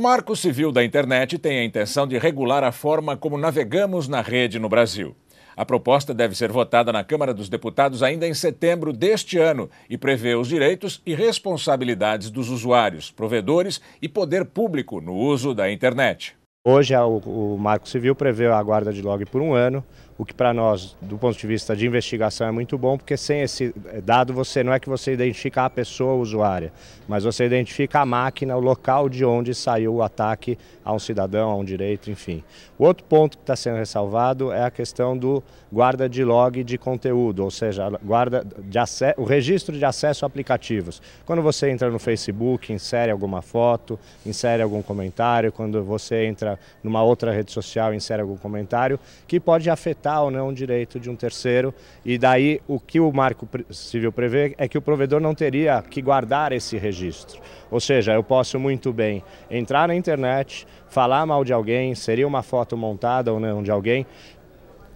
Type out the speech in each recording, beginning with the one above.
Marco Civil da Internet tem a intenção de regular a forma como navegamos na rede no Brasil. A proposta deve ser votada na Câmara dos Deputados ainda em setembro deste ano e prevê os direitos e responsabilidades dos usuários, provedores e poder público no uso da internet. Hoje o, Marco Civil prevê a guarda de log por um ano, o que para nós, do ponto de vista de investigação, é muito bom, porque sem esse dado você não é que você identifica a pessoa usuária, mas você identifica a máquina, o local de onde saiu o ataque a um cidadão, a um direito, enfim. O outro ponto que está sendo ressalvado é a questão do guarda de log de conteúdo, ou seja, guarda de o registro de acesso a aplicativos. Quando você entra no Facebook, insere alguma foto, insere algum comentário, quando você entra numa outra rede social, insere algum comentário, que pode afetar afetar ou não o direito de um terceiro. E daí o que o Marco Civil prevê é que o provedor não teria que guardar esse registro. Ou seja, eu posso muito bem entrar na internet, falar mal de alguém, seria uma foto montada ou não de alguém,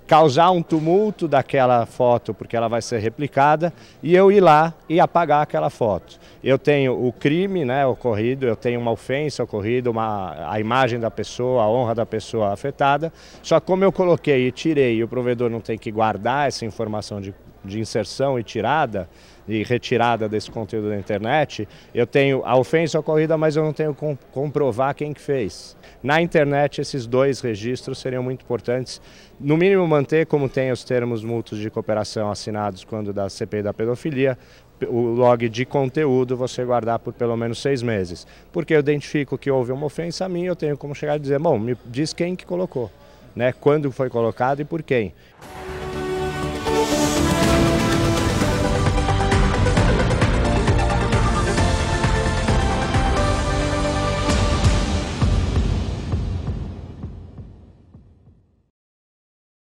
causar um tumulto daquela foto, porque ela vai ser replicada, e eu ir lá e apagar aquela foto. Eu tenho o crime né, ocorrido, eu tenho uma ofensa ocorrida, uma, a imagem da pessoa, a honra da pessoa afetada, só como eu coloquei e tirei, e o provedor não tem que guardar essa informação de de inserção e tirada e retirada desse conteúdo da internet, eu tenho a ofensa ocorrida, mas eu não tenho como comprovar quem que fez. Na internet, esses dois registros seriam muito importantes, no mínimo manter como tem os termos mútuos de cooperação assinados quando da CPI da pedofilia, o log de conteúdo você guardar por pelo menos seis meses. Porque eu identifico que houve uma ofensa a mim, eu tenho como chegar e dizer, bom, me diz quem que colocou, né? quando foi colocado e por quem.